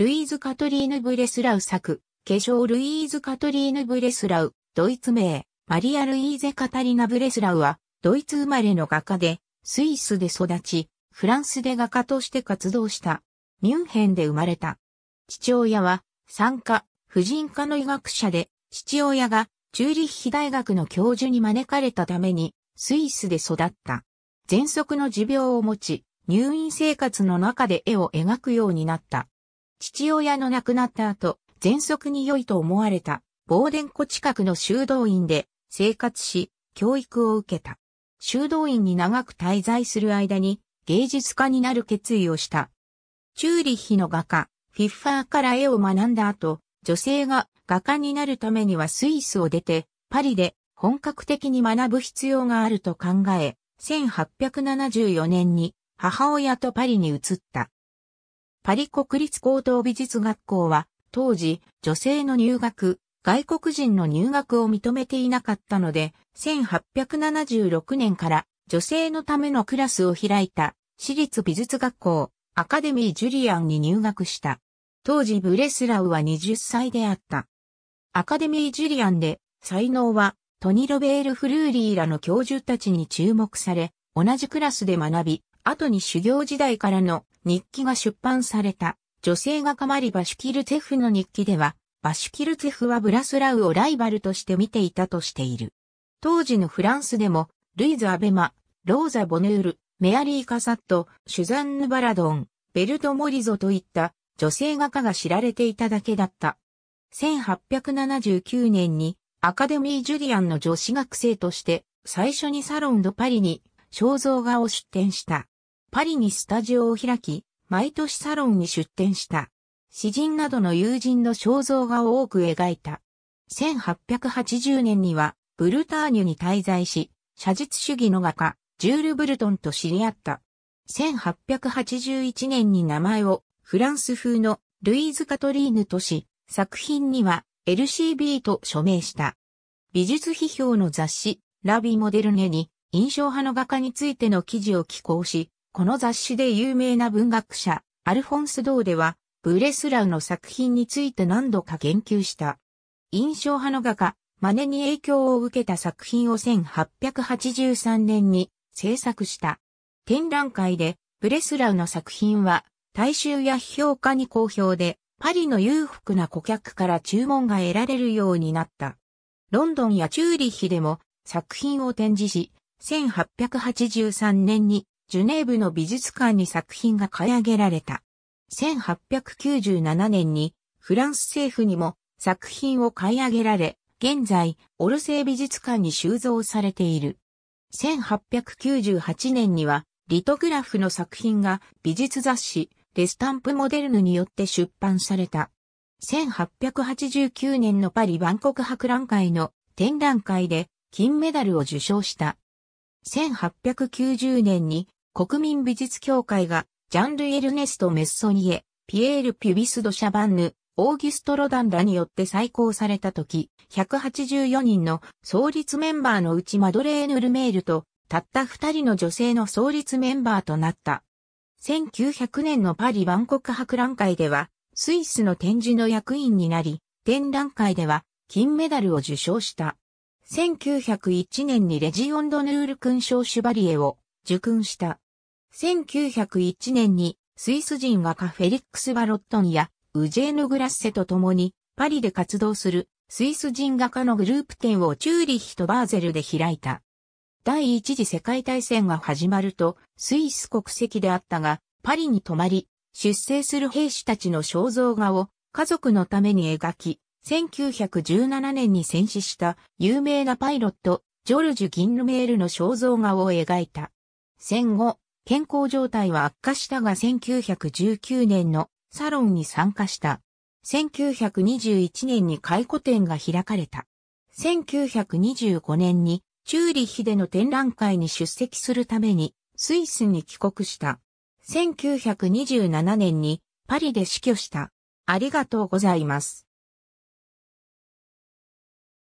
ルイーズ・カトリーヌ・ブレスラウ作、化粧ルイーズ・カトリーヌ・ブレスラウ、ドイツ名、マリア・ルイーゼ・カタリナ・ブレスラウは、ドイツ生まれの画家で、スイスで育ち、フランスで画家として活動した。ミュンヘンで生まれた。父親は、産科、婦人科の医学者で、父親が、チューリッヒ大学の教授に招かれたために、スイスで育った。喘息の持病を持ち、入院生活の中で絵を描くようになった。父親の亡くなった後、喘息に良いと思われた、デ電湖近くの修道院で生活し、教育を受けた。修道院に長く滞在する間に芸術家になる決意をした。チューリッヒの画家、フィッファーから絵を学んだ後、女性が画家になるためにはスイスを出て、パリで本格的に学ぶ必要があると考え、1874年に母親とパリに移った。パリ国立高等美術学校は、当時、女性の入学、外国人の入学を認めていなかったので、1876年から女性のためのクラスを開いた、私立美術学校、アカデミー・ジュリアンに入学した。当時ブレスラウは20歳であった。アカデミー・ジュリアンで、才能は、トニ・ロベール・フルーリーらの教授たちに注目され、同じクラスで学び、後に修行時代からの日記が出版された、女性画家マリ・バシュキルテフの日記では、バシュキルテフはブラスラウをライバルとして見ていたとしている。当時のフランスでも、ルイズ・アベマ、ローザ・ボヌール、メアリー・カサット、シュザンヌ・バラドン、ベルト・モリゾといった女性画家が知られていただけだった。1879年にアカデミー・ジュリアンの女子学生として最初にサロン・ド・パリに肖像画を出展した。パリにスタジオを開き、毎年サロンに出展した。詩人などの友人の肖像画を多く描いた。1880年には、ブルターニュに滞在し、写実主義の画家、ジュール・ブルトンと知り合った。1881年に名前をフランス風のルイーズ・カトリーヌとし、作品には LCB と署名した。美術批評の雑誌、ラビ・モデルネに印象派の画家についての記事を寄稿し、この雑誌で有名な文学者、アルフォンス・ドーでは、ブレスラウの作品について何度か言及した。印象派の画家、マネに影響を受けた作品を1883年に制作した。展覧会で、ブレスラウの作品は、大衆や批評家に好評で、パリの裕福な顧客から注文が得られるようになった。ロンドンやチューリッヒでも作品を展示し、1883年にジュネーブの美術館に作品が買い上げられた。1897年にフランス政府にも作品を買い上げられ、現在、オルセー美術館に収蔵されている。1898年には、リトグラフの作品が美術雑誌、レスタンプモデルヌによって出版された。1889年のパリ万国博覧会の展覧会で金メダルを受賞した。1890年に国民美術協会が、ジャンル・エルネスト・メッソニエ、ピエール・ピュビス・ド・シャバンヌ、オーギュスト・ロダンらによって再興された時、184人の創立メンバーのうちマドレーヌ・ルメールと、たった2人の女性の創立メンバーとなった。1900年のパリ万国博覧会では、スイスの展示の役員になり、展覧会では金メダルを受賞した。1901年にレジオンド・ヌール勲章シュバリエを受訓した。1901年にスイス人画家フェリックス・バロットンやウジェーヌ・グラッセと共にパリで活動するスイス人画家のグループ展をチューリヒとバーゼルで開いた。第一次世界大戦が始まるとスイス国籍であったがパリに泊まり出征する兵士たちの肖像画を家族のために描き、1917年に戦死した有名なパイロット、ジョルジュ・ギンヌメールの肖像画を描いた。戦後、健康状態は悪化したが1919年のサロンに参加した。1921年に回顧展が開かれた。1925年にチューリヒでの展覧会に出席するためにスイスに帰国した。1927年にパリで死去した。ありがとうございます。